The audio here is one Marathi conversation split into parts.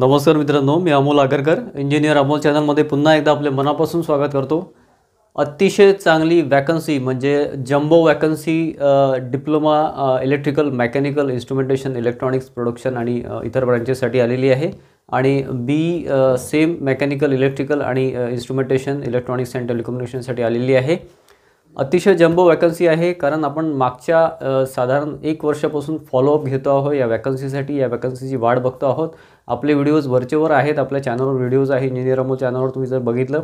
नमस्कार मित्रांनो मी अमोल आगरकर इंजिनियर अमोल चॅनलमध्ये पुन्हा एकदा आपल्या मनापासून स्वागत करतो अतिशय चांगली वॅकन्सी म्हणजे jumbo vacancy diploma electrical mechanical instrumentation electronics production आणि इतर ब्रँचेससाठी आलेली आहे आणि बी सेम मेकॅनिकल इलेक्ट्रिकल आणि इन्स्ट्रुमेंटेशन इलेक्ट्रॉनिक्स अँड टेलिकम्युनिकेशनसाठी आलेली आहे अतिशय जंबो वॅकन्सी आहे कारण आपण मागच्या साधारण एक वर्षापासून फॉलोअप घेतो आहोत या वॅकन्सीसाठी या वॅकन्सीची वाढ बघतो आहोत आपले व्हिडिओज वरचेवर आहेत आपल्या चॅनलवर व्हिडिओज आहे इंजिनियर अमोल चॅनलवर तुम्ही जर बघितलं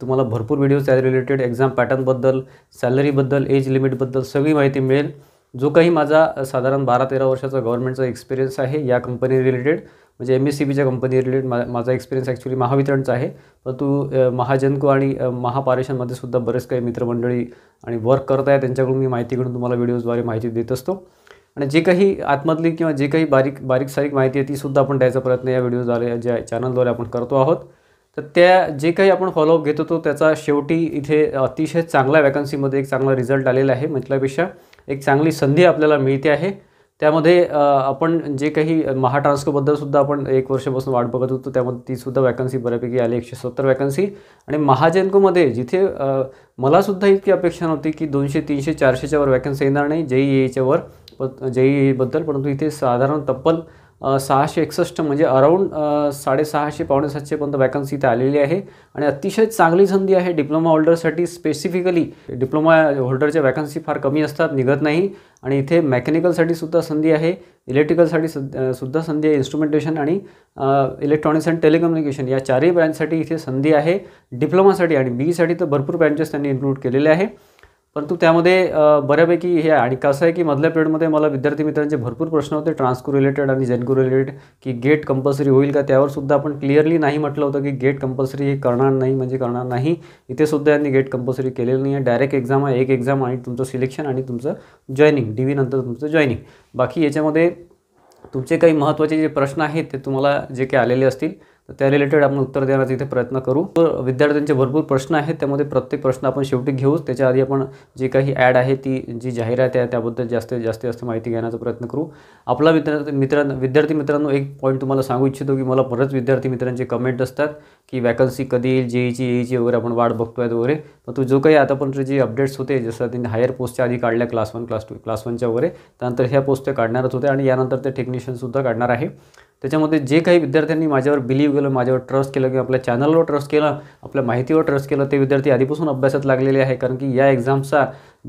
तुम्हाला भरपूर व्हिडिओज त्या रिलेटेड एक्झाम पॅटर्नबद्दल सॅलरीबद्दल एज लिमिटबद्दल सगळी माहिती मिळेल जो काही माझा साधारण बारा तेरा वर्षाचा गव्हर्नमेंटचा एक्सपिरियन्स आहे या कंपनी रिलेटेड म्हणजे एम एस सी बीच्या कंपनी रिलेटेड मा माझा एक्सपिरियन्स ॲक्च्युली महावितरणचा आहे परंतु महाजनको आणि महापारेशनमध्ये सुद्धा बरेच काही मित्रमंडळी आणि वर्क करत आहे त्यांच्याकडून मी माहिती घेऊन तुम्हाला व्हिडिओजद्वारे माहिती देत असतो आणि जे काही आतमधली किंवा जे काही बारीक बारीक सारीक माहिती आहे तीसुद्धा आपण द्यायचा प्रयत्न या व्हिडिओद्वारे ज्या चॅनलद्वारे आपण करतो आहोत तर त्या जे काही आपण फॉलोअप घेत होतो त्याचा शेवटी इथे अतिशय चांगल्या वॅकन्सीमध्ये एक चांगला रिझल्ट आलेला आहे म्हटल्यापेक्षा एक चांगली संधी आपल्याला मिळते आहे त्यामध्ये आपण जे काही सुद्धा आपण एक वर्षापासून वाट बघत होतो त्यामध्ये ती सुद्धा वॅकन्सी बऱ्यापैकी आली एकशे सत्तर वॅकन्सी आणि महाजेनकोमध्ये जिथे मलासुद्धा इतकी अपेक्षा नव्हती की दोनशे तीनशे चारशेच्यावर वॅकन्सी येणार नाही जेई एच्यावर वर जेई बद्दल परंतु इथे साधारण तब्बल सहाशे एकसष्ट म्हणजे अराऊंड साडेसहाशे पावणेसातशेपर्यंत वॅकन्सी इथे आलेली आहे आणि अतिशय चांगली संधी आहे डिप्लोमा होल्डरसाठी स्पेसिफिकली डिप्लोमा होल्डरच्या वॅकन्सी फार कमी असतात निघत नाही आणि इथे मेकॅनिकलसाठी सुद्धा संधी आहे इलेक्ट्रिकलसाठी सुद्धा संधी आहे इन्स्ट्रुमेंटेशन आणि इलेक्ट्रॉनिक्स अँड टेलिकम्युनिकेशन या चारही ब्रँचसाठी इथे संधी आहे डिप्लोमासाठी आणि बीईसाठी तर भरपूर ब्रँचेस त्यांनी इन्क्लूड केलेले आहे परंतु त्यामध्ये बऱ्यापैकी हे आणि कसं आहे की मधल्या पिरियडमध्ये मला विद्यार्थी मित्रांचे भरपूर प्रश्न होते ट्रान्सको रिलेटेड आणि जेनकू रिलेटेड की गेट कंपल्सरी होईल का त्यावर सुद्धा आपण क्लिअरली नाही म्हटलं होतं की गेट कंपल्सरी हे करणार नाही म्हणजे करणार नाही इथे सुद्धा यांनी गेट कंपल्सरी केलेलं नाही आहे डायरेक्ट एक्झाम आहे एक एक्झाम आणि तुमचं सिलेक्शन आणि तुमचं जॉईनिंग डी नंतर तुमचं जॉईनिंग बाकी याच्यामध्ये तुमचे काही महत्त्वाचे जे प्रश्न आहेत ते तुम्हाला जे काही आलेले असतील तर त्या रिलेटेड आपण उत्तर देण्याचा इथे प्रयत्न करू तर विद्यार्थ्यांचे भरपूर प्रश्न आहेत त्यामध्ये प्रत्येक प्रश्न आपण शेवटी घेऊ त्याच्या आधी आपण जे काही ॲड आहे ती जी जाहिरात आहे त्याबद्दल जास्तीत जास्त जास्त माहिती घेण्याचा प्रयत्न करू आपला मित्र मित्र विद्यार्थी मित्रांनो एक पॉईंट तुम्हाला सांगू इच्छितो की मला परत विद्यार्थी मित्रांचे कमेंट असतात की वॅकन्सी कधी येईल जेईची येईची वगैरे आपण वाट बघतो आहेत वगैरे पण तो जो काही आतापर्यंत जे अपडेट्स होते जसं त्यांनी हायर पोस्टच्या आधी काढल्या class one class two class वनच्या वगैरे त्यानंतर ह्या पोस्ट ते काढणारच होते आणि यानंतर ते टेक्निशियनसुद्धा काढणार आहे त्याच्यामध्ये जे काही विद्यार्थ्यांनी माझ्यावर बिलीव्ह केलं माझ्यावर ट्रस्ट केलं किंवा आपल्या चॅनलवर ट्रस्ट केलं आपल्या माहितीवर ट्रस्ट केलं ते विद्यार्थी आधीपासून अभ्यासात लागलेले आहे कारण की या एक्झामचा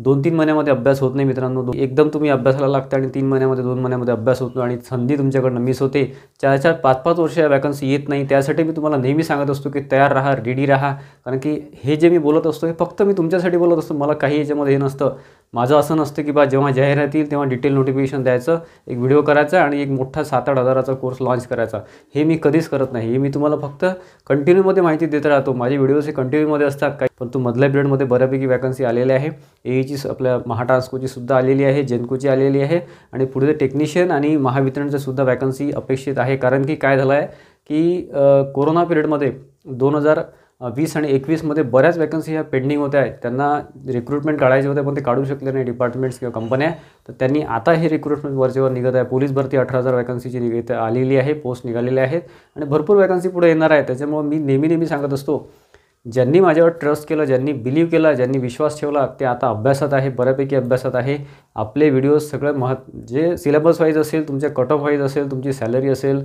दोन तीन महिन्यामध्ये अभ्यास होत नाही मित्रांनो एकदम तुम्ही अभ्यासाला लागता आणि तीन महिन्यामध्ये दोन महिन्यामध्ये अभ्यास होतो आणि संधी तुमच्याकडनं मिस होते चार चार पाच पाच वर्ष या वॅकन्सी येत नाही त्यासाठी मी तुम्हाला नेहमी सांगत असतो की तयार राहा रेडी राहा कारण की हे जे मी बोलत असतो हे फक्त मी तुमच्यासाठी बोलत असतो मला काही याच्यामध्ये हे नसतं माझं असं नसतं की बा जेव्हा जाहिरात येईल तेव्हा डिटेल नोटिफिकेशन द्यायचं एक व्हिडिओ करायचा आणि एक मोठा सात आठ हजाराचा कोर्स लॉन्च करायचा हे मी कधीच करत नाही हे मी तुम्हाला फक्त कंटिन्यूमध्ये माहिती देत राहतो माझे व्हिडिओज हे कंटिन्यूमध्ये असतात काही तू मधल्या पिरियडमध्ये बऱ्यापैकी वॅकन्सी आलेली आहे एईची e आपल्या महाटास्कोची सुद्धा आलेली आहे जेनकोची आलेली आहे आणि पुढे टेक्निशियन आणि महावितरणच्या सुद्धा वॅकन्सी अपेक्षित आहे कारण की काय झालं आहे की कोरोना पिरियडमध्ये दोन हजार वीस आणि एकवीसमध्ये बऱ्याच वॅकन्सी ह्या पेंडिंग होत्या आहेत त्यांना रिक्रुटमेंट काढायचे होते पण ते काढू शकले नाही डिपार्टमेंट्स किंवा कंपन्या तर त्यांनी आता हे रिक्रुटमेंट वरचेवर निघत आहे पोलीस भरती अठरा हजार वॅकन्सीची निघत आलेली आहे पोस्ट निघालेले आहेत आणि भरपूर वॅकन्सी पुढे येणार आहे त्याच्यामुळे मी नेहमी नेहमी सांगत असतो ज्यांनी माझ्यावर ट्रस्ट केलं ज्यांनी बिलीव केला ज्यांनी विश्वास ठेवला ते आता अभ्यासात आहे बऱ्यापैकी अभ्यासात आहे आपले व्हिडिओज सगळे महत् जे सिलेबस वाईज असेल तुमच्या कट ऑफ वाईज असेल तुमची सॅलरी असेल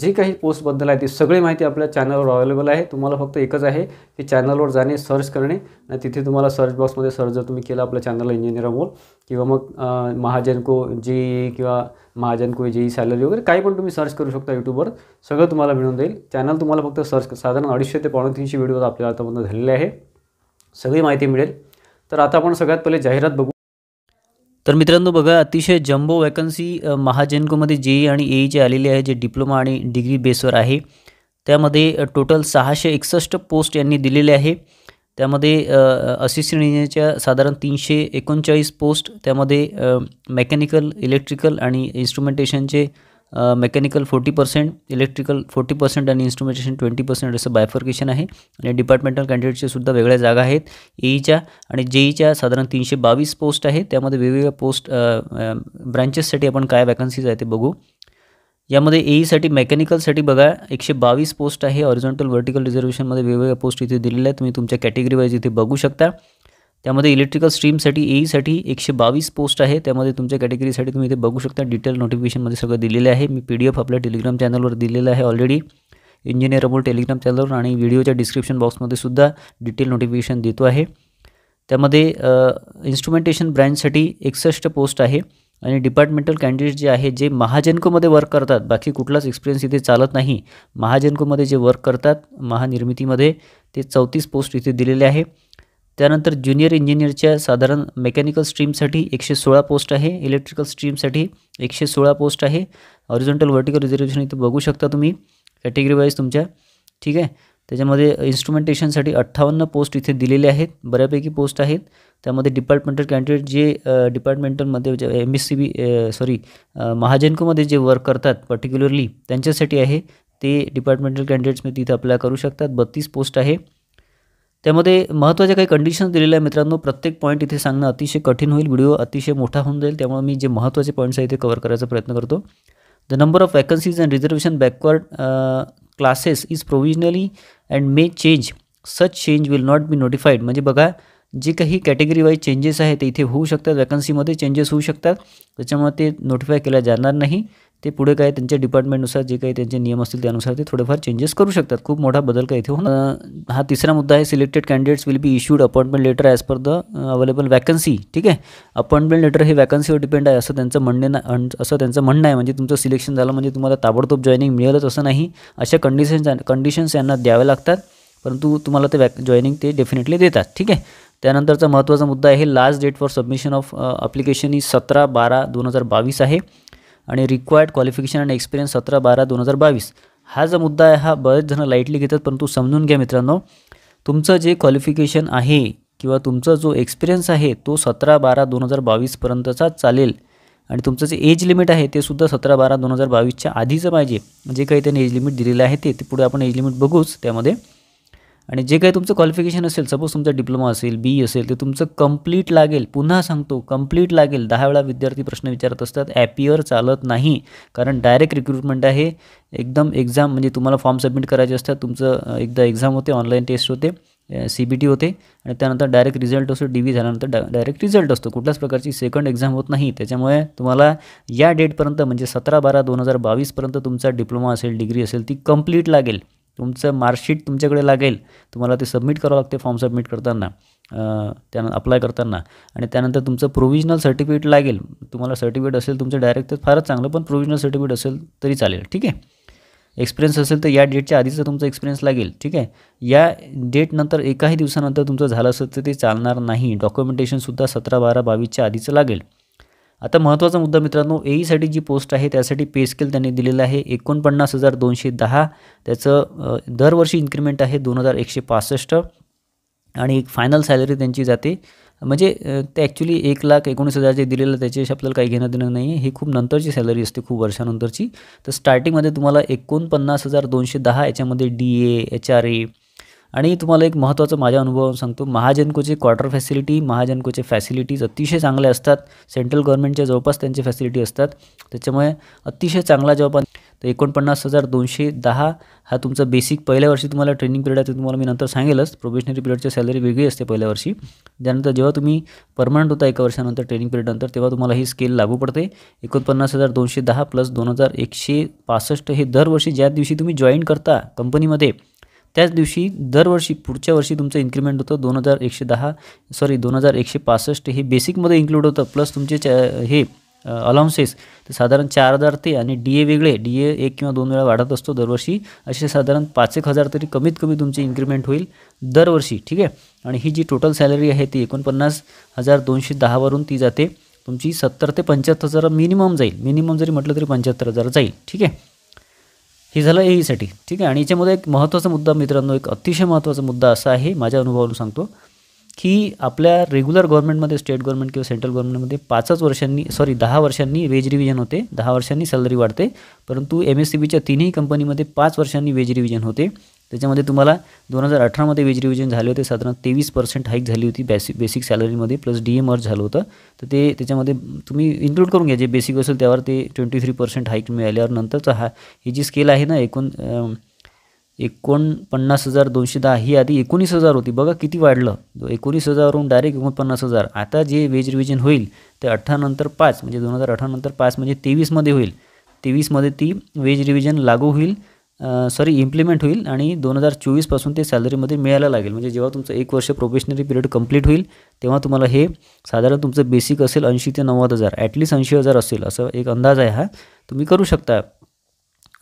जी काही पोस्टबद्दल आहे ती सगळी माहिती आपल्या चॅनलवर अवेलेबल आहे तुम्हाला फक्त एकच आहे की चॅनलवर जाणे सर्च करणे आणि तिथे तुम्हाला सर्च बॉक्समध्ये सर्च जर तुम्ही केलं आपल्या चॅनलला इंजिनियर किंवा मग महाजनको जी e e किंवा महाजन जेई सॅलरी वगैरे काही पण तुम्ही सर्च करू शकता यूट्यूबवर सगळं तुम्हाला मिळून जाईल चॅनल तुम्हाला फक्त सर्च साधारण अडीचशे ते पावणे तीनशे व्हिडिओ आपल्याला आतापर्यंत झालेले आहे सगळी माहिती मिळेल तर आता आपण सगळ्यात पहिले जाहिरात बघू तर मित्रांनो बघा अतिशय जम्बो वॅकन्सी महाजनकोमध्ये जेई आणि एईचे आलेले आहे जे डिप्लोमा आणि डिग्री बेसवर आहे त्यामध्ये टोटल सहाशे एकसष्ट पोस्ट यांनी दिलेले आहे त्यामध्ये असिस्टंटच्या साधारण तीनशे एकोणचाळीस पोस्ट त्यामध्ये मेकॅनिकल इलेक्ट्रिकल आणि इन्स्ट्रुमेंटेशनचे mechanical forty percent electrical forty percent आणि इन्स्ट्रुमेंटेशन ट्वेंटी पर्सेंट असं बायफर्केशन आहे आणि डिपार्टमेंटल कॅन्डिडेटचे सुद्धा वेगळ्या जागा आहेत एईच्या आणि जेईच्या साधारण तीनशे बावीस पोस्ट आहे त्यामध्ये वेगवेगळ्या पोस्ट ब्रँचेससाठी आपण काय वॅकन्सीज आहे ते बघू यामध्ये एईसाठी e मेकॅनिकलसाठी बघा एकशे बावीस पोस्ट आहे ऑरिजॉन्टल व्हर्टिकल रिझर्वेशनमध्ये वेगवेगळ्या पोस्ट इथे दिलेल्या आहेत तुम्ही तुमच्या कॅटेगरी वाईज इथे बघू शकता त्यामध्ये इलेक्ट्रिकल स्ट्रीमसाठी एईसाठी एकशे बावीस पोस्ट आहे त्यामध्ये तुमच्या कॅटेगरीसाठी तुम्ही इथे बघू शकता डिटेल नोटिफिकेशनमध्ये सगळं दिलेलं आहे मी पी डी एफ आपल्या टेलिग्राम चॅनलवर दिलेलं आहे ऑलरेडी इंजिनियर अमोल टेलिग्राम चॅनलवर आणि व्हिडिओच्या डिस्क्रिप्शन बॉक्समध्ये सुद्धा डिटेल नोटिफिकेशन देतो आहे त्यामध्ये इन्स्ट्रुमेंटेशन ब्रँचसाठी एकसष्ट पोस्ट आहे आणि डिपार्टमेंटल कॅन्डिडेट जे आहे जे महाजनकोमध्ये वर्क करतात बाकी कुठलाच एक्सपिरियन्स इथे चालत नाही महाजनकोमध्ये जे वर्क करतात महानिर्मितीमध्ये ते चौतीस पोस्ट इथे दिलेले आहे त्यानंतर ज्युनियर इंजिनियरच्या साधारण मेकॅनिकल स्ट्रीमसाठी एकशे सोळा पोस्ट आहे इलेक्ट्रिकल स्ट्रीमसाठी एकशे सोळा पोस्ट आहे ऑरिजेंटल व्हर्टिकल रिझर्वेशन इथे बघू शकता तुम्ही कॅटेगरी वाईज तुमच्या ठीक आहे त्याच्यामध्ये इन्स्ट्रुमेंटेशनसाठी अठ्ठावन्न पोस्ट इथे दिलेले आहेत बऱ्यापैकी पोस्ट आहेत त्यामध्ये डिपार्टमेंटल कॅन्डिडेट जे डिपार्टमेंटलमध्ये जे M S C B sorry महाजनकोमध्ये जे वर्क करतात पर्टिक्युलरली त्यांच्यासाठी आहे ते डिपार्टमेंटल मी तिथे अप्लाय करू शकतात बत्तीस पोस्ट आहे त्यामध्ये महत्त्वाच्या काही कंडिशन्स दिलेल्या आहेत मित्रांनो प्रत्येक पॉईंट इथे सांगणं अतिशय कठीण होईल व्हिडिओ अतिशय मोठा होऊन जाईल त्यामुळे मी जे महत्त्वाचे पॉईंट्स आहे ते कवर करायचा प्रयत्न करतो the number of vacancies and reservation backward classes is provisionally and may change such change will not be notified म्हणजे बघा जे काही कॅटेगरी वाईज चेंजेस आहेत ते इथे होऊ शकतात वॅकन्सीमध्ये चेंजेस होऊ शकतात त्याच्यामुळे ते नोटिफाय केल्या जाणार नाही ते पुढे काय त्यांच्या डिपार्टमेंटनुसार जे काही त्यांचे नियम असतील त्यानुसार ते थोडेफार चेंजेस करू शकतात खूप मोठा बदल काय इथे होणार हा तिसरा मुद्दा आहे selected candidates will be issued appointment letter as per the available vacancy ठीक आहे अपॉइंटमेंट लेटर हे वॅकन्सीवर डिपेंड आहे असं त्यांचं म्हणणे असं त्यांचं म्हणणं आहे म्हणजे तुमचं सिलेक्शन झालं म्हणजे तुम्हाला ताबडतोब जॉईनिंग मिळेलच असं नाही अशा कंडिशन्स कंडिशन्स यांना द्याव्या लागतात परंतु तुम्हाला ते वॅक जॉईनिंग ते डेफिनेटली देतात ठीक आहे त्यानंतरचा महत्त्वाचा मुद्दा आहे last date for submission of application ही सतरा बारा दोन हजार बावीस आहे आणि रिक्वायर्ड क्वालिफिकेशन अँड एक्सपिरियन्स सतरा बारा दोन हजार बावीस हा जो मुद्दा आहे हा बरेच जण लाईटली घेतात परंतु समजून घ्या मित्रांनो तुमचं जे क्वालिफिकेशन आहे किंवा तुमचा जो एक्सपिरियन्स आहे तो सतरा बारा दोन हजार बावीसपर्यंतचा चालेल आणि तुमचं जे एज लिमिट आहे ते सुद्धा सतरा बारा दोन हजार बावीसच्या आधीचं पाहिजे जे काही त्यांनी एज लिमिट दिलेलं आहे ते पुढे आपण एज लिमिट बघूच त्यामध्ये आणि जे काही तुमचं क्वालिफिकेशन असेल सपोज तुमचा डिप्लोमा असेल बी e असेल ते तुमचं कम्प्लीट लागेल पुन्हा सांगतो कम्प्लीट लागेल दहा वेळा विद्यार्थी प्रश्न विचारत असतात ॲपियर चालत नाही कारण डायरेक्ट रिक्रुटमेंट आहे एकदम एक्झाम म्हणजे तुम्हाला फॉर्म सबमिट करायचे असतात तुमचं एकदा एक्झाम होते ऑनलाईन टेस्ट होते सी बी टी होते आणि त्यानंतर डायरेक्ट रिझल्ट असतो डी व्ही झाल्यानंतर डा डायरेक्ट रिझल्ट असतो कुठल्याच प्रकारची सेकंड एक्झाम होत नाही त्याच्यामुळे तुम्हाला या डेटपर्यंत म्हणजे सतरा बारा दोन हजार बावीसपर्यंत तुमचा डिप्लोमा असेल डिग्री असेल ती कम्प्लीट लागेल तुमचं मार्कशीट तुमच्याकडे लागेल तुम्हाला ते सबमिट करावं लागते फॉर्म सबमिट करताना त्यानं अप्लाय करताना आणि त्यानंतर तुमचं प्रोव्हिजनल सर्टिफिकेट लागेल तुम्हाला सर्टिफिकेट असेल तुमचं डायरेक्ट तर फारच चांगलं पण प्रोव्हिजनल सर्टिफिकेट असेल तरी चालेल ठीक आहे एक्सपिरियन्स असेल तर या डेटच्या आधीचं तुमचा एक्सपिरियन्स लागेल ठीक आहे या डेटनंतर एकाही दिवसानंतर तुमचं झालं असेल तर ते चालणार नाही डॉक्युमेंटेशनसुद्धा सतरा बारा बावीसच्या आधीचं लागेल आता महत्त्वाचा मुद्दा मित्रांनो एईसाठी e जी पोस्ट आहे त्यासाठी पे स्केल त्यांनी दिलेलं आहे एकोणपन्नास हजार दोनशे दहा त्याचं दरवर्षी इन्क्रीमेंट आहे दोन हजार एकशे पासष्ट आणि एक फायनल सॅलरी त्यांची जाते म्हणजे ते ॲक्च्युली एक लाख एकोणीस हजार जे दिलेलं त्याच्याशी आपल्याला काही घेणं देणं नाही आहे ही खूप नंतरची सॅलरी असते खूप वर्षानंतरची तर स्टार्टिंगमध्ये तुम्हाला एकोणपन्नास हजार दोनशे दहा याच्यामध्ये D A H R A आणि तुम्हाला एक महत्त्वाचं माझ्या अनुभव सांगतो महाजनकोचे क्वार्टर फॅसिलिटी महाजनकोचे फॅसिलिटीज अतिशय चांगले असतात सेंट्रल गव्हर्नमेंटच्या जवळपास त्यांचे फॅसिलिटी असतात त्याच्यामुळे अतिशय चांगला जवळपास तर एकोणपन्नास हजार दोनशे दहा हा तुमचा बेसिक पहिल्या वर्षी तुम्हाला ट्रेनिंग पिरियड आहे तुम्हाला मी नंतर सांगेलच प्रोबेशनरी पिरियडची सॅलरी वेगळी असते पहिल्या वर्षी त्यानंतर जेव्हा तुम्ही परमनंट होता एका वर्षानंतर ट्रेनिंग पिरियडनंतर तेव्हा तुम्हाला ही स्केल लागू पडते एकोणपन्नास हजार दोनशे दहा प्लस दोन हजार एकशे पासष्ट हे दरवर्षी ज्या दिवशी तुम्ही जॉईन करता कंपनीमध्ये त्याच दिवशी दरवर्षी पुढच्या वर्षी तुमचं इन्क्रीमेंट होतं दोन हजार एकशे दहा सॉरी दोन हजार एकशे पासष्ट हे बेसिकमध्ये इन्क्लूड होतं प्लस तुमचे च हे अलाउन्सेस तर साधारण चार हजार ते आणि डी ए वेगळे डी ए एक किंवा दोन वेळा वाढत असतो दरवर्षी असे साधारण पाच एक हजार तरी कमीत कमी तुमची इन्क्रीमेंट होईल दरवर्षी ठीक आहे आणि ही जी टोटल सॅलरी आहे ती एकोणपन्नास हजार दोनशे दहावरून ती जाते तुमची सत्तर ते पंच्याहत्तर हजार मिनिमम जाईल मिनिमम जरी म्हटलं तरी पंच्याहत्तर हजार जाईल ठीक आहे हे झालं एईसाठी e ठीक आहे आणि याच्यामध्ये एक महत्त्वाचा मुद्दा मित्रांनो एक अतिशय महत्त्वाचा मुद्दा असा आहे माझ्या अनुभवाला सांगतो की आपल्या रेग्युलर गव्हर्नमेंटमध्ये स्टेट गव्हर्नमेंट किंवा सेंट्रल गव्हर्नमेंटमध्ये पाचच वर्षांनी सॉरी दहा वर्षांनी वेज रिव्हिजन होते दहा वर्षांनी सॅलरी वाढते परंतु एम एस सी बीच्या तिन्ही कंपनीमध्ये पाच वर्षांनी वेज रिव्हिजन होते त्याच्यामध्ये तुम्हाला दोन हजार अठरामध्ये वेज रिव्हिजन झाले होते साधारण तेवीस पर्सेंट हाईक झाली होती बेसिक बेसिक सॅलरीमध्ये प्लस डी एम आर झालं होतं तर ते त्याच्यामध्ये तुम्ही इन्क्लूड करून घ्या जे बेसिक असेल त्यावर ते ट्वेंटी थ्री पर्सेंट हाईक मिळाल्यावर नंतरचा हा ही जी स्केल आहे ना एकूण एकोणपन्नास हजार दोनशे दहा ही आधी एकोणीस हजार होती बघा किती वाढलं एकोणीस हजारवरून डायरेक्ट एकोणपन्नास हजार आता जे वेज रिव्हिजन होईल ते अठरानंतर पाच म्हणजे दोन हजार अठरानंतर पाच म्हणजे तेवीसमध्ये होईल तेवीसमध्ये ती वेज रिव्हिजन लागू होईल सॉरी इम्प्लिमेंट होईल आणि दोन हजार चोवीसपासून ते सॅलरीमध्ये मिळायला लागेल म्हणजे जेव्हा तुमचं एक वर्ष प्रोफेशनरी पिरियड कंप्लीट होईल तेव्हा तुम्हाला हे साधारण तुमचं बेसिक असेल ऐंशी ते नव्वद हजार ॲटलीस्ट ऐंशी हजार असेल असं एक अंदाज आहे हा तुम्ही करू शकता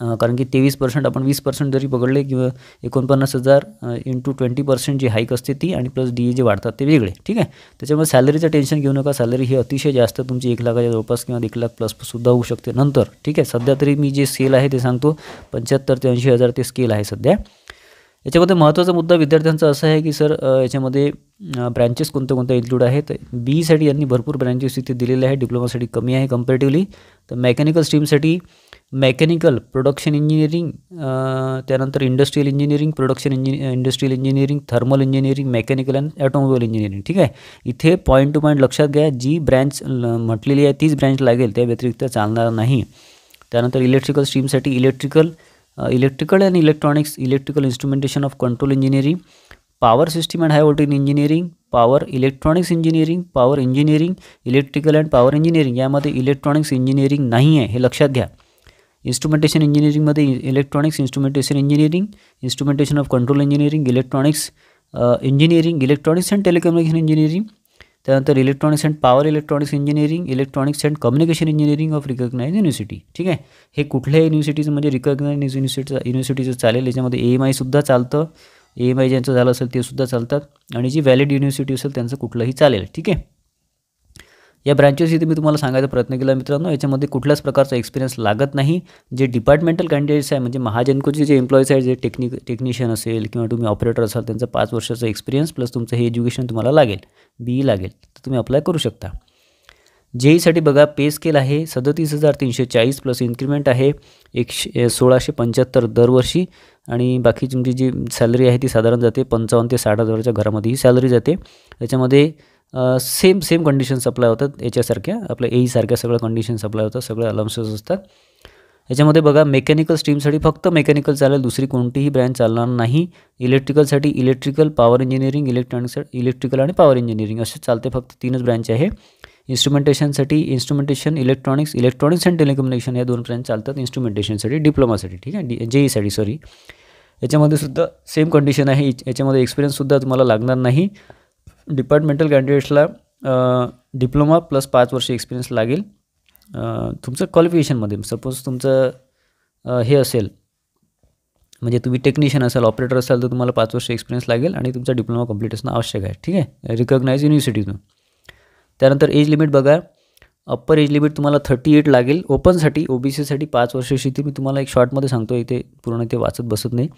कारण की तेवीस पर्सेंट आपण वीस पर्सेंट जरी पकडले किंवा एकोणपन्नास हजार इंटू ट्वेंटी पर्सेंट जी हाईक असते ती आणि प्लस डी e जे वाढतात ते वेगळे ठीक आहे त्याच्यामुळे सॅलरीचं टेन्शन घेऊ नका सॅलरी ही अतिशय जास्त तुमची एक लाखाच्या जवळपास किंवा एक लाख प्लस सुद्धा होऊ शकते नंतर ठीक आहे सध्या तरी मी जे स्केल आहे ते सांगतो पंच्याहत्तर ते ऐंशी हजार ते स्केल आहे सध्या याच्यामध्ये महत्त्वाचा मुद्दा विद्यार्थ्यांचा असा आहे की सर याच्यामध्ये ब्रँचेस कोणत्या कोणत्या इन्क्लूड आहेत बीईसाठी यांनी भरपूर ब्रँचेस इथे दिलेले आहेत डिप्लोमासाठी कमी आहे कम्पेरेटिव्हली तर मेकॅनिकल स्ट्रीमसाठी मेकॅनिकल प्रोडक्शन इंजिनिअरिंग त्यानंतर इंडस्ट्रियल इंजिनिअरिंग प्रोडक्शन इंजिनि industrial engineering thermal engineering mechanical and automobile engineering ठीक आहे इथे पॉइंट टू पॉइंट लक्षात घ्या जी ब्रँच म्हटलेली आहे तीच ब्रँच लागेल त्या व्यतिरिक्त चालणार नाही त्यानंतर इलेक्ट्रिकल स्ट्रीमसाठी electrical electrical and electronics electrical instrumentation of control engineering power system and high voltage engineering power electronics engineering power engineering electrical and power engineering यामध्ये इलेक्ट्रॉनिक्स इंजिनिअरिंग नाही आहे हे लक्षात घ्या इन्स्ट्रुमेंटेशन इंजिनिअरिंगमध्ये electronics instrumentation engineering instrumentation of control engineering electronics engineering electronics and telecommunication engineering त्यानंतर electronics and power electronics engineering electronics and communication engineering of recognise university ठीक आहे हे कुठल्याही युनिव्हर्सिटीज म्हणजे रिकग्नाइज युनिव्हर्सिटी युनिव्हर्सिटीचं चालेल याच्यामध्ये एम आय सुद्धा चालतं एम आय ज्यांचं झालं असेल ते सुद्धा चालतात आणि जी व्हॅलिड युनिव्हर्सिटी असेल त्यांचं कुठलंही चालेल ठीक आहे या ब्रँचेसविषयी मी तुम्हाला सांगायचा प्रयत्न केला मित्रांनो याच्यामध्ये कुठल्याच प्रकारचा एक्सपिरियन्स लागत नाही जे डिपार्टमेंटल कॅन्डिडेट्स आहे म्हणजे महाजनकोचे जे एम्प्लॉईज आहेत जे टेक्निक टेक्निशियन असेल किंवा तुम्ही ऑपरेटर असाल त्यांचा पाच वर्षाचा एक्सपिरियन्स प्लस तुमचं हे एज्युकेशन तुम्हाला लागेल बी लागेल तर तुम्ही अप्लाय करू शकता जेईसाठी e e बघा पे स्केल आहे सदतीस हजार तीनशे चाळीस प्लस इन्क्रीमेंट आहे एकशे सोळाशे पंच्याहत्तर दरवर्षी आणि बाकी तुमची जी सॅलरी आहे ती साधारण जाते पंचावन्न ते साठ हजाराच्या घरामध्ये ही सॅलरी जाते त्याच्यामध्ये सेम सेम कंडिशन सप्लाय होतात याच्यासारख्या आपल्या एईसारख्या सगळं कंडिशन सप्लाय होतात सगळं अलाउन्सेस असतात याच्यामध्ये बघा मेकॅनिकल स्ट्रीमसाठी फक्त मेकॅनिकल चालेल दुसरी कोणतीही ब्रँच चालणार नाही इलेक्ट्रिकलसाठी electrical power engineering electronics electrical आणि पॉवर इंजिनिअरिंग असे चालते फक्त तीनच ब्रँच आहे इन्स्ट्रुमेंटेशनसाठी instrumentation electronics electronics and telecommunication या दोन ब्रँच चालतात इन्स्ट्रुमेंटेशनसाठी डिप्लोमासाठी ठीक आहे डी जेईसाठी सॉरी याच्यामध्ये सुद्धा सेम कंडिशन आहे याच्यामध्ये एक्सपिरियन्ससुद्धा तुम्हाला लागणार नाही डिपार्टमेंटल कॅन्डिडेट्सला डिप्लोमा प्लस पाच वर्ष एक्सपिरियन्स लागेल तुमचं क्वालिफिकेशनमध्ये सपोज तुमचं हे असेल म्हणजे तुम्ही टेक्निशियन असाल ऑपरेटर असाल तर तुम्हाला पाच वर्ष एक्सपिरियन्स लागेल आणि तुमचा डिप्लोमा कंप्लीट असणं आवश्यक आहे ठीक आहे रिकग्नाइज युनिव्हर्सिटीतून त्यानंतर एज लिमिट बघा अप्पर एज लिमिट तुम्हाला थर्टी एट लागेल ओपनसाठी ओ बी सीसाठी पाच वर्षाची ती मी तुम्हाला एक शॉर्टमध्ये सांगतो इथे पूर्ण ते वाचत बसत नाही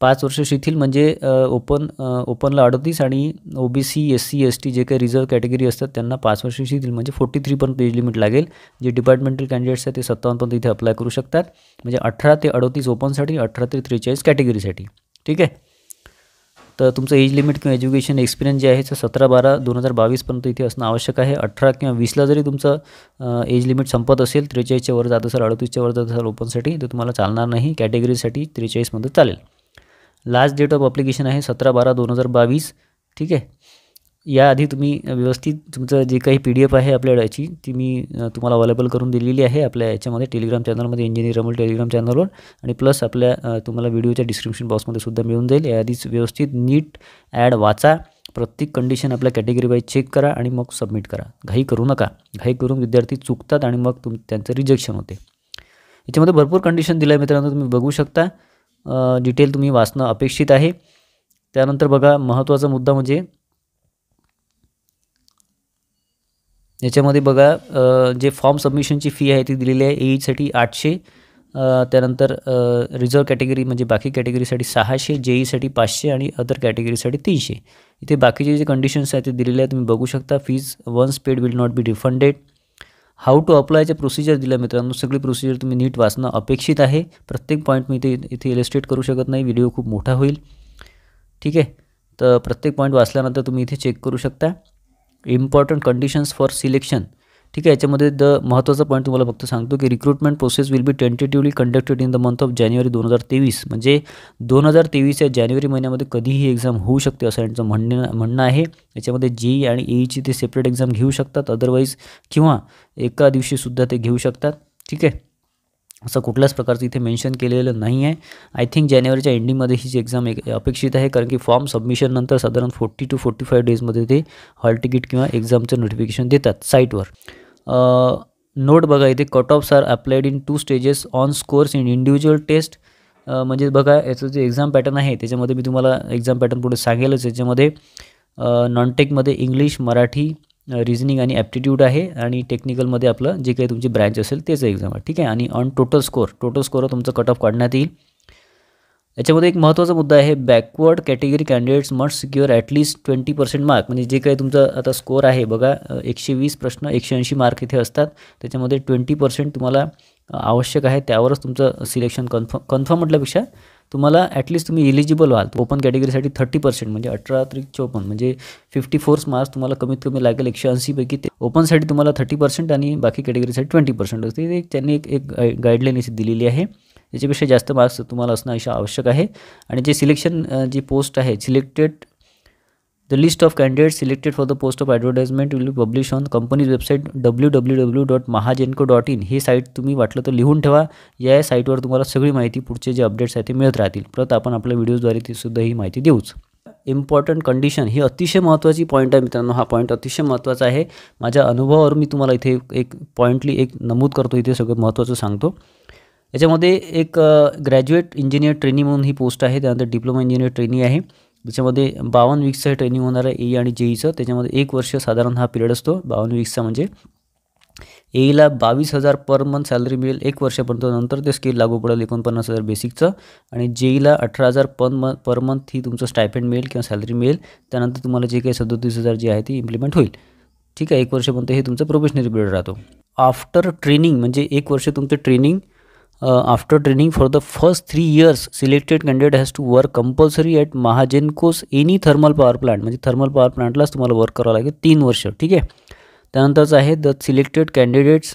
पाच वर्ष शिथिल म्हणजे ओपन ओपनला अडतीस आणि OBC S C S T जे काही रिझर्व्ह कॅटेगरी असतात त्यांना पाच वर्ष शिथिल म्हणजे फोर्टी थ्रीपर्यंत एज लिमिट लागेल जे डिपार्टमेंटल कॅन्डिडेट्स आहेत ते सत्तावन्नपर्यंत इथे अप्लाय करू शकतात म्हणजे अठरा ते अडतीस ओपनसाठी अठरा ते त्रेचाळीस कॅटेगरीसाठी ठीक आहे तर तुमचं एज लिमिट किंवा एज्युकेशन एक्सपिरियन्स जे आहे ते सतरा बारा दोन हजार बावीसपर्यंत इथे असणं आवश्यक आहे अठरा किंवा वीसला जरी तुमचं एज लिमिट संपत असेल त्रेचाळीसच्या वर जात असाल अडतीसच्या वर जात असाल ओपनसाठी तर तुम्हाला चालणार नाही कॅटेगरीसाठी त्रेचाळीसमध्ये चालेल लास्ट डेट ऑफ अप्लिकेशन आहे सतरा बारा दोन हजार बावीस ठीक आहे याआधी तुम्ही व्यवस्थित तुमचं जे काही पी डी एफ आहे आपल्या याची ती मी तुम्हाला अवेलेबल करून दिलेली आहे आपल्या याच्यामध्ये टेलिग्राम चॅनलमध्ये इंजिनियर अमोल टेलिग्राम चॅनलवर आणि प्लस आपल्या तुम्हाला व्हिडिओच्या डिस्क्रिप्शन बॉक्समध्ये सुद्धा मिळून जाईल याआधीच व्यवस्थित नीट ॲड वाचा प्रत्येक कंडिशन आपल्या कॅटेगरी बाय चेक करा आणि मग सबमिट करा घाई करू नका घाई करून विद्यार्थी चुकतात आणि मग तुम त्यांचं रिजेक्शन होते याच्यामध्ये भरपूर कंडिशन दिल्या मित्रांनो तुम्ही बघू शकता डिटेल तुम्ही वाचणं अपेक्षित आहे त्यानंतर बघा महत्त्वाचा मुद्दा म्हणजे याच्यामध्ये बघा जे फॉर्म सबमिशनची फी आहे ती दिलेली आहे एईसाठी e आठशे त्यानंतर रिझर्व कॅटेगरी म्हणजे बाकी कॅटेगरीसाठी सहाशे जेईसाठी e पाचशे आणि अदर कॅटेगरीसाठी तीनशे इथे बाकीचे जे कंडिशन्स आहेत ते दिलेले आहेत तुम्ही बघू शकता fees once paid will not be refunded how to अप्लायचे प्रोसिजर दिलं मित्रांनो सगळी प्रोसिजर तुम्ही नीट वाचणं अपेक्षित आहे प्रत्येक पॉईंट मी इथे इथे इलिस्ट्रेट करू शकत नाही व्हिडिओ खूप मोठा होईल ठीक आहे तर प्रत्येक पॉईंट वाचल्यानंतर तुम्ही इथे चेक करू शकता इम्पॉर्टंट कंडिशन्स फॉर सिलेक्शन ठीक आहे याच्यामध्ये द महत्त्वाचा पॉईंट तुम्हाला फक्त सांगतो की recruitment process will be tentatively conducted in the month of January दोन हजार तेवीस म्हणजे दोन हजार तेवीस या जानेवारी महिन्यामध्ये कधीही एक्झाम होऊ शकते असं यांचं म्हणणं म्हणणं आहे याच्यामध्ये जी e आणि ईची e ते सेपरेट एक्झाम घेऊ शकतात अदरवाईज किंवा एका दिवशीसुद्धा ते घेऊ शकतात ठीक आहे असं कुठल्याच प्रकारचं इथे मेन्शन केलेलं नाही आहे आय थिंक जानेवारीच्या एंडिंगमध्ये ही जी एक्झाम एक अपेक्षित आहे कारण की फॉर्म सबमिशननंतर साधारण फोर्टी टू फोर्टी फाय डेजमध्ये ते हॉल तिकीट किंवा एक्झामचं नोटिफिकेशन देतात साईटवर नोट बघा इथे cut offs are applied in two stages on scores in individual test म्हणजे बघा याचं जे एक्झाम पॅटर्न आहे त्याच्यामध्ये मी तुम्हाला एक्झाम पॅटर्न पुढे सांगेलच याच्यामध्ये नॉनटेकमध्ये इंग्लिश मराठी रिजनिंग आणि ॲप्टिट्यूड आहे आणि टेक्निकलमध्ये आपलं जे काही तुमची ब्रँच असेल त्याचं एक्झाम आहे ठीक आहे आणि on total score total score तुमचं कट ऑफ काढण्यात येईल याच्यामध्ये एक महत्त्वाचा मुद्दा आहे backward category candidates must secure at least twenty percent mark म्हणजे जे काही तुमचा आता स्कोअर आहे बघा एकशे वीस प्रश्न एकशे ऐंशी मार्क इथे असतात त्याच्यामध्ये ट्वेंटी पर्सेंट तुम्हाला आवश्यक आहे त्यावरच तुमचं सिलेक्शन कन्फर्म कन्फर्म म्हटल्यापेक्षा तुम्हाला ॲटलीस्ट तुम्ही इलिजिबल व्हाल ओपन कॅटेगरीसाठी थर्टी पर्सेंट म्हणजे अठरा त्रिक चौपन म्हणजे फिफ्टी फोर्स मार्क्स तुम्हाला कमीत कमी लागेल एकशे ऐंशीपैकी ते ओपनसाठी तुम्हाला थर्टी पर्सेंट आणि बाकी कॅटेगरीसाठी ट्वेंटी पर्सेंट असते त्यांनी एक एक गाईडलाईन अशी दिलेली आहे याच्यापेक्षा जास्त मार्क्स तुम्हाला असणं अशा आवश्यक आहे आणि जे सिलेक्शन जी पोस्ट आहे selected the list of candidate selected for the post of advertisement will be publish on company's website W W W dot Mahagenco dot in ही साईट तुम्ही वाटलं तर लिहून ठेवा या साईटवर तुम्हाला सगळी माहिती पुढचे जे अपडेट्स आहेत ते मिळत राहतील परत आपण आपल्या व्हिडिओद्वारे ती सुद्धा ही माहिती देऊच इम्पॉर्टंट कंडिशन ही अतिशय महत्त्वाची पॉईंट आहे मित्रांनो हा पॉईंट अतिशय महत्त्वाचा आहे माझ्या अनुभवावर मी तुम्हाला इथे एक पॉईंटली एक नमूद करतो इथे सगळं महत्त्वाचं सांगतो याच्यामध्ये एक ग्रॅज्युएट इंजिनियर ट्रेनिंग म्हणून ही पोस्ट आहे त्यानंतर डिप्लोमा इंजिनियर ट्रेनिंग आहे त्याच्यामध्ये बावन्न वीक्सचं हे ट्रेनिंग होणार आहे ए आणि जेईचं त्याच्यामध्ये एक वर्ष साधारण हा पिरियड असतो बावन्न वीक्सचा म्हणजे एईला बावीस हजार पर मंथ सॅलरी मिळेल एक वर्षापर्यंत नंतर ते स्किल लागू पडेल एकोणपन्नास हजार बेसिकचं आणि जेईला अठरा हजार पर म पर मंथ ही तुमचं स्टायपेंड मिळेल किंवा सॅलरी मिळेल त्यानंतर तुम्हाला जे काही सदोतीस हजार जी आहे ती इम्प्लिमेंट होईल ठीक आहे एक वर्षापर्यंत हे तुमचं प्रोफेशनरी पिरियड राहतो आफ्टर ट्रेनिंग म्हणजे एक वर्ष तुमचं training after training for the first three years selected selected has to work work compulsory at Mahagenco's any thermal power plant म्हणजे थर्मल पॉवर प्लांटलाच तुम्हाला वर्क करावं लागेल तीन वर्ष ठीक आहे त्यानंतरच आहे the selected candidates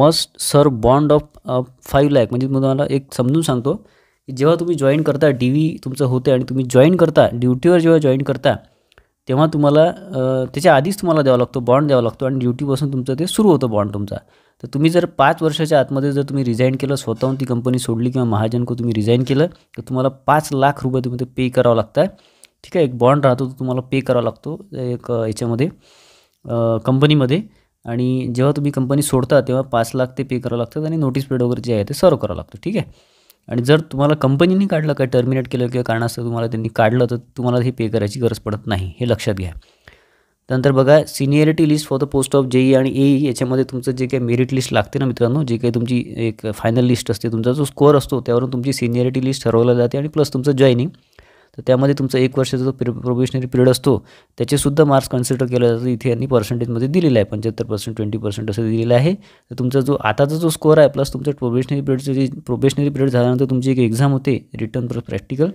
must serve bond of five lakh म्हणजे तुम्हाला एक समजून सांगतो की जेव्हा तुम्ही जॉईन करता डी व्ही तुमचं होते आणि तुम्ही जॉईन करता ड्युटीवर जेव्हा जॉईन करता तेव्हा तुम्हाला त्याच्या आधीच तुम्हाला द्यावा लागतो बॉन्ड द्यावा लागतो आणि ड्युटीपासून तुमचं ते सुरू होतं बॉन्ड तुमचा तर तुम्ही जर पाच वर्षाच्या आतमध्ये जर तुम्ही रिझाईन केलं स्वतःहून ती कंपनी सोडली किंवा महाजनको तुम्ही रिझाईन केलं तर तुम्हाला पाच लाख रुपये तुम्ही ते पे करावं लागतं ठीक आहे एक बॉन्ड राहतो तो तुम्हाला पे करावा लागतो एक याच्यामध्ये कंपनीमध्ये आणि जेव्हा तुम्ही कंपनी सोडता तेव्हा पाच लाख ते पे करावं लागतात आणि नोटीस पेड वगैरे जे आहे ते सर्व करावं लागतं ठीक आहे आणि जर तुम्हाला कंपनीने काढलं काय टर्मिनेट केलं किंवा कारणास्तव तुम्हाला त्यांनी काढलं तर तुम्हाला हे पे करायची गरज पडत नाही हे लक्षात घ्या त्यानंतर बघा seniority list for the post of JE आणि ई e याच्यामध्ये तुमचं जे काही मेरिट लिस्ट लागते ना मित्रांनो जे काही तुमची एक फायनल लिस्ट असते तुमचा जो स्कोअर असतो त्यावरून तुमची सिनियरिटी लिस्ट ठरवला जाते आणि प्लस तुमचं जॉईनिंग तर त्यामध्ये तुमचा एक वर्षाचा जो प्रोबेशनरी पिरियड असतो त्याचेसुद्धा मार्क्स कन्सिडर केला जातो इथे यांनी पर्सेंटेजमध्ये दिलेला आहे पंच्याहत्तर पर्सेंट ट्वेंटी पर्सेंट असं दिलेलं आहे तर तुमचा जो आताचा जो स्कोअर आहे प्लस तुमचा प्रोबेशनरी पिरियडचं जे प्रोबेशनरी पिरियड झाल्यानंतर तुमची एक एक्झाम होते रिटर्न प्लस प्रॅक्टिकल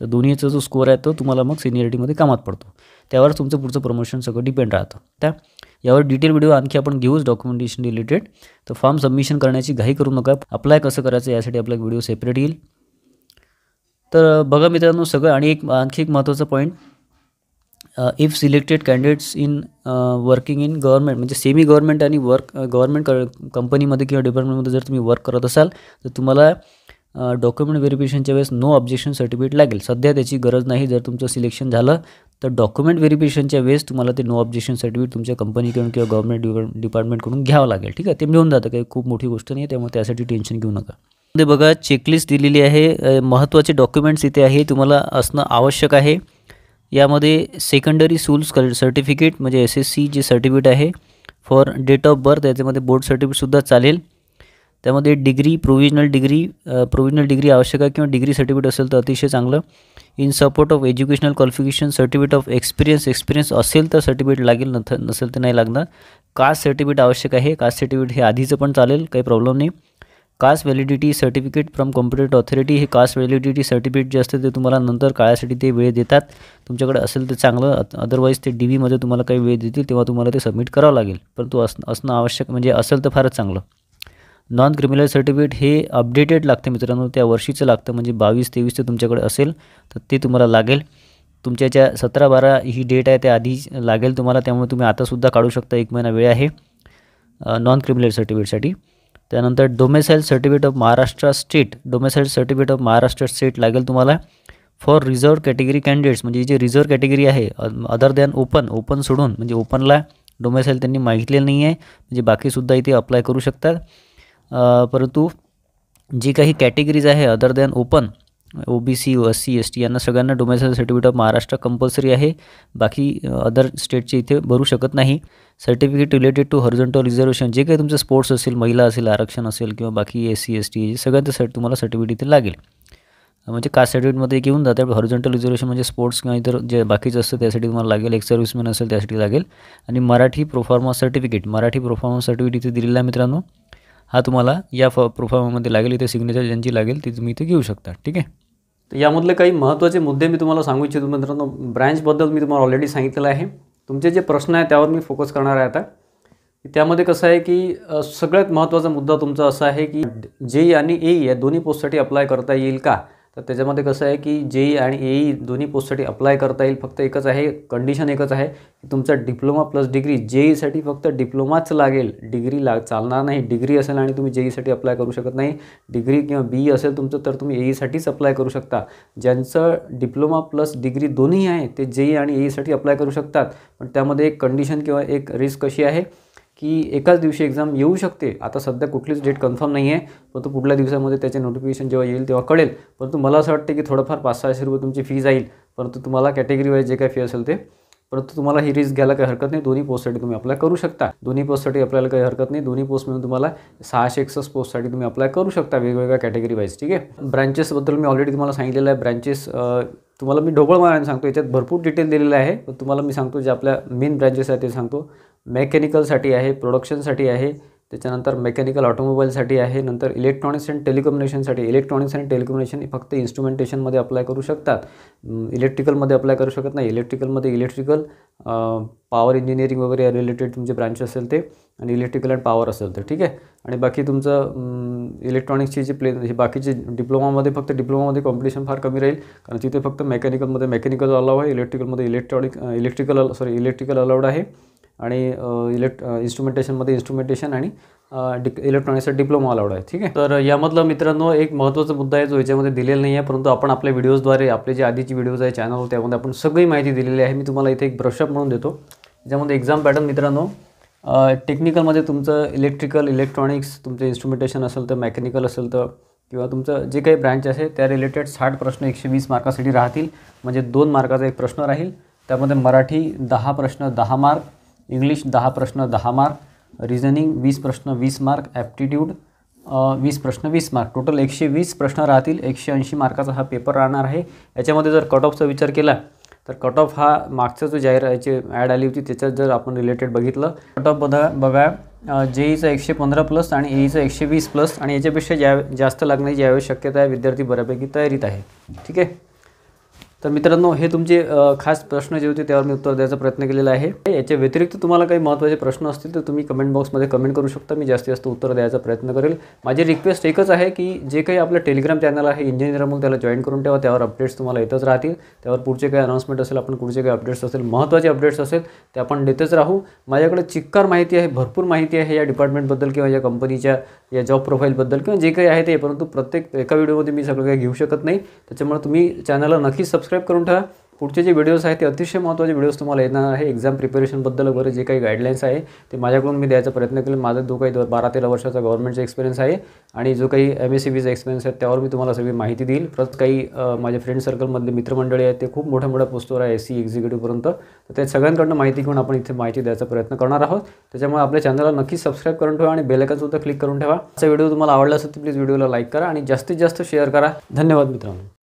तर दोन्हीचा जो स्कोअर आहे तो तुम्हाला मग सिनियरिटीमध्ये कामात पडतो त्यावर तुमचं पुढचं प्रमोशन सगळं डिपेंड राहतं त्या यावर डिटेल व्हिडिओ आणखी आपण घेऊच डॉक्युमेंटेशन रिलेटेड तर फॉर्म सबमिशन करण्याची घाई करू नका अप्लाय कसं करायचं यासाठी आपला व्हिडिओ सेपरेट येईल तर बघा मित्रांनो सगळं आणि एक आणखी एक महत्त्वाचा point if selected candidates in working in government म्हणजे सेमी गव्हर्मेंट आणि वर्क गव्हर्मेंट क कंपनीमध्ये किंवा डिपार्टमेंटमध्ये जर तुम्ही वर्क करत असाल तर तुम्हाला डॉक्युमेंट व्हेरिफिकेशनच्या वेळेस नो ऑब्जेक्शन सर्टिफिकेट लागेल सध्या त्याची गरज नाही जर तुमचं सिलेक्शन झालं तर डॉक्युमेंट व्हेरिफिकेशनच्या वेळेस तुम्हाला ते नो ऑब्जेक्शन सर्टिफिकेट तुमच्या कंपनीकडून किंवा गव्हर्मेंट डिपार्टमेंटकडून घ्यावं लागेल ठीक आहे ते मिळून जातं काही खूप मोठी गोष्ट नाही त्यामुळे त्यासाठी टेन्शन घेऊ नका मध्ये बघा चेकलिस्ट दिलेली आहे महत्त्वाचे डॉक्युमेंट्स इथे आहे तुम्हाला असणं आवश्यक आहे यामध्ये सेकंडरी स्कूल सर्टिफिकेट म्हणजे एस एस सी जे सर्टिफिकेट आहे फॉर डेट ऑफ बर्थ याच्यामध्ये बोर्ड सर्टिफिकेटसुद्धा चालेल त्यामध्ये degree provisional degree provisional degree आवश्यक आहे किंवा डिग्री सर्टिफिकेट असेल तर अतिशय चांगलं in support of educational qualification certificate of experience experience असेल तर सर्टिफिकेट लागेल नथ नसेल तर नाही लागणार कास्ट सर्टिफिकेट आवश्यक आहे कास्ट सर्टिफिकेट हे आधीचं पण चालेल काही प्रॉब्लेम नाही caste validity certificate from competent authority ही कास्ट व्हॅलिडिटी सर्टिफिकेट जे असते ते तुम्हाला नंतर काळासाठी ते वेळ देतात तुमच्याकडे असेल तर चांगलं अदरवाईज ते डी व्हीमध्ये तुम्हाला काही वेळ देतील तेव्हा तुम्हाला ते सबमिट करावं लागेल परंतु असं असणं आवश्यक म्हणजे असेल तर फारच चांगलं नॉन क्रिमिनल सर्टिफिकेट हे अपडेटेड लागते मित्रांनो त्या वर्षीचं लागतं म्हणजे बावीस तेवीसचं तुमच्याकडे असेल तर ते तुम्हाला लागेल तुमच्या ज्या सतरा बारा ही डेट आहे त्या आधी लागेल तुम्हाला त्यामुळे तुम्ही आतासुद्धा काढू शकता एक महिना वेळ आहे नॉन क्रिमिनल सर्टिफिकेटसाठी त्यानंतर domicile certificate of Maharashtra state domicile certificate of Maharashtra state लागेल तुम्हाला फॉर रिझर्व कॅटेगरी कॅन्डिडेट्स म्हणजे जी रिझर्व कॅटेगरी आहे अदर दॅन ओपन ओपन सोडून म्हणजे ओपनला डोमेसाईल त्यांनी मागितलेलं नाही आहे म्हणजे बाकीसुद्धा इथे अप्लाय करू शकतात परंतु जी काही कॅटेगरीज आहे other than open O B C S C S T यांना सगळ्यांना domicile certificate of Maharashtra compulsory आहे बाकी अदर स्टेटचे इथे भरू शकत नाही certificate related to horizontal reservation जे काही तुमचं स्पोर्ट्स असेल महिला असेल आरक्षण असेल किंवा बाकी एस सी एस टी सगळ्यांचं सर्ट तुम्हाला सर्टिफिकेट इथे लागेल म्हणजे कास्ट सर्टिफिकेटमध्ये एक येऊन जाते हॉरिझॉन्टल रिझर्वेशन म्हणजे स्पोर्ट्स किंवा इतर जे बाकीचं असतं त्यासाठी तुम्हाला लागेल एक सर्व्हिसमॅन असेल त्यासाठी लागेल आणि Marathi proforma certificate Marathi proforma certificate इथे दिलेला आहे मित्रांनो हा तुम्हाला या फ प्रोफॉर्मामध्ये लागेल इथे सिग्नेचर ज्यांची लागेल ती तुम्ही इथे घेऊ शकता ठीक आहे तर यामधले काही महत्त्वाचे मुद्दे मी तुम्हाला सांगू इच्छितो मित्रांनो ब्रँचबद्दल मी तुम्हाला ऑलरेडी सांगितलेलं आहे तुमचे जे प्रश्न आहे त्यावर मी फोकस करणार आहे आता त्यामध्ये कसं आहे की सगळ्यात महत्त्वाचा मुद्दा तुमचा असा आहे की जे आणि ई या दोन्ही पोस्टसाठी अप्लाय करता येईल का तर त्याच्यामध्ये कसं आहे की जे ई आणि ए ई दोन्ही पोस्टसाठी अप्लाय करता येईल फक्त एकच आहे कंडिशन एकच आहे की तुमचा डिप्लोमा प्लस डिग्री जे ईसाठी फक्त डिप्लोमाच लागेल डिग्री लाग चालणार नाही डिग्री असेल आणि तुम्ही जे ईसाठी अप्लाय करू शकत नाही डिग्री किंवा बी ई e असेल तुमचं तर तुम्ही ए ईसाठीच e अप्लाय करू शकता ज्यांचं डिप्लोमा प्लस डिग्री दोन्ही आहे ते जे ई आणि ए ईसाठी अप्लाय करू शकतात पण त्यामध्ये एक कंडिशन किंवा एक रिस्क कशी आहे की एकाच दिवशी एक्झाम येऊ शकते आता सध्या कुठलीच डेट कन्फर्म नाही आहे परंतु कुठल्या दिवसामध्ये त्याचे नोटिफिकेशन जेव्हा येईल तेव्हा कळेल परंतु मला असं वाटतं की थोडंफार पाच सहाशे रुपये तुमची फी जाईल परंतु तुम्हाला कॅटेगरी वाईज जे काही फी असेल ते परंतु तुम्हाला ही रिस्क घ्यायला काही हरकत नाही दोन्ही पोस्टसाठी तुम्ही अप्लाय करू शकता दोन्ही पोस्टसाठी आपल्याला काही हरकत नाही दोन्ही पोस्ट मिळून तुम्हाला सहाशे एकसष्ट पोस्टसाठी तुम्ही अप्लाय करू शकता वेगवेगळ्या कॅटेगरी वाईज ठीक आहे ब्रँचेसबद्दल मी ऑलरेडी तुम्हाला सांगितलेलं आहे ब्रँचेस तुम्हाला मी ढोबळ मारायला सांगतो याच्यात भरपूर डिटेल दिलेलं आहे पण तुम्हाला मी सांगतो जे आपल्या मेन ब्रँचेस आहेत ते सांगतो मेकॅनिकलसाठी आहे प्रोडक्शनसाठी आहे त्याच्यानंतर मेकॅनिकल ऑटोमोबाईलसाठी आहे नंतर इलेक्ट्रॉनिक्स अँड टेलिकम्युनिकेशनसाठी इलेक्ट्रॉनिक्स अँड टेलिकम्युनिकेशन फक्त इन्स्ट्रुमेंटेशनमध्ये अप्लाय करू शकतात इलेक्ट्रिकलमध्ये अप्लाय करू शकत नाही इलेक्ट्रिकलमध्ये इलेक्ट्रिकल पॉवर इंजिनिअरिंग वगैरे रिलेटेड तुमचे ब्रांच असेल ते आणि इलेक्ट्रिकल अँड पॉवर असेल तर ठीक आहे आणि बाकी तुमचं इलेक्ट्रॉनिक्सची जी प्ले हे बाकीचे डिप्लोमामध्ये फक्त डिप्लोमामध्ये कॉम्पिटिशन फार कमी राहील कारण तिथे फक्त मेकॅनिकलमध्ये मेकॅनिकल अलाव आहे इलेक्ट्रिकलमध्ये electronic electrical sorry electrical allowed आहे आणि इलेक्ट इन्स्ट्रुमेंटेशनमध्ये इन्स्ट्रुमेंटेशन आणि डि इलेक्ट्रॉनिक्सचा डिप्लोमा अलाउड आहे ठीक आहे तर यामधलं मित्रांनो एक महत्त्वाचा मुद्दा आहे जो याच्यामध्ये दिलेला नाही आहे परंतु आपण आपल्या व्हिडिओजद्वारे आपले जे आधीची व्हिडिओज आहे चॅनल त्यामध्ये आपण सगळी माहिती दिलेली आहे मी तुम्हाला इथे एक ब्रशअप म्हणून देतो ज्यामध्ये एक्झाम पॅटर्न मित्रांनो टेक्निकलमध्ये तुमचं इलेक्ट्रिकल इलेक्ट्रॉनिक्स तुमचं इन्स्ट्रुमेंटेशन असेल तर मेकॅनिकल असेल तर किंवा तुमचं जे काही ब्रँच आहे त्या रिलेटेड साठ प्रश्न एकशे वीस मार्कासाठी राहतील म्हणजे दोन मार्काचा एक प्रश्न राहील त्यामध्ये मराठी दहा प्रश्न दहा मार्क इंग्लिश दहा प्रश्न दहा मार्क रिजनिंग वीस प्रश्न वीस मार्क ॲप्टिट्यूड वीस प्रश्न वीस मार्क टोटल एकशे वीस प्रश्न राहतील एकशे ऐंशी मार्काचा हा पेपर राहणार आहे याच्यामध्ये जर कट ऑफचा विचार केला तर कट ऑफ हा मागचा जो जाहीर ॲड आली होती त्याच्यात जर आपण रिलेटेड बघितलं कट ऑफ बघा बघा जेईचा एकशे पंधरा प्लस आणि एईचा एकशे वीस प्लस आणि याच्यापेक्षा ज्या जास्त लागण्याची यावेळी शक्यता आहे विद्यार्थी बऱ्यापैकी तयारीत आहे ठीक आहे तर मित्रांनो हे तुमचे खास प्रश्न जे होते त्यावर मी उत्तर द्यायचा प्रयत्न केलेला आहे याच्या व्यतिरिक्त तुम्हाला काही महत्त्वाचे प्रश्न असतील तर तुम्ही कमेंट बॉक्समध्ये कमेंट करू शकता मी जास्तीत जास्त उत्तर द्यायचा प्रयत्न करेल माझी रिक्वेस्ट एकच आहे की जे काही आपलं टेलिग्राम चॅनल आहे इंजिनियर मग त्याला जॉईन करून ठेवा त्यावर अपडेट्स तुम्हाला येतच राहतील त्यावर पुढचे काही अनाउन्समेंट असेल आपण पुढचे काही अपडेट्स असेल महत्त्वाचे अपडेट्स असेल ते आपण देतच राहू माझ्याकडे चिक्कार माहिती आहे भरपूर माहिती आहे या डिपार्टमेंटबद्दल किंवा या कंपनीच्या या जॉब प्रोफाईलबद्दल किंवा जे काही आहे ते परंतु प्रत्येक एका व्हिडिओमध्ये मी सगळं काही घेऊ शकत नाही त्याच्यामुळे तुम्ही चॅनलला नक्कीच सबस्क्राईब सबस्क्राईब करून ठेवा पुढचे जे व्हिडिओज आहेत ते अतिशय महत्त्वाचे व्हिडिओज तुम्हाला येणार आहे एक्झाम प्रिपरेशनबद्दल वगैरे जे काही गाईडलाईन्स आहे ते माझ्याकडून मी द्यायचा प्रयत्न केला माझा जो काही बारा तेरा वर्षाचा गव्हर्नमेंटचा एक्सपिरियन्स आहे आणि जो काही एम एस सी बीचा एक्सपिरियन्स आहे त्यावर मी तुम्हाला सगळी माहिती देईल परत काही माझ्या फ्रेंड सर्कलमधले मित्रमंडळी आहेत ते खूप मोठ्या मोठ्या पोस्टवर आहे एस सी एक्झिक्युटिव्हपर्यंत तर त्या सगळ्यांकडनं माहिती घेऊन आपण इथे माहिती द्यायचा प्रयत्न करणार आहोत त्याच्यामुळे आपल्या चॅनलला नक्की सबस्क्राईब करून ठेवा आणि सुद्धा क्लिक करून ठेवा असा व्हिडिओ तुम्हाला आवडला असेल तर प्लीज व्हिडिओला लाईक करा आणि जास्तीत जास्त शेअर करा धन्यवाद मित्रांनो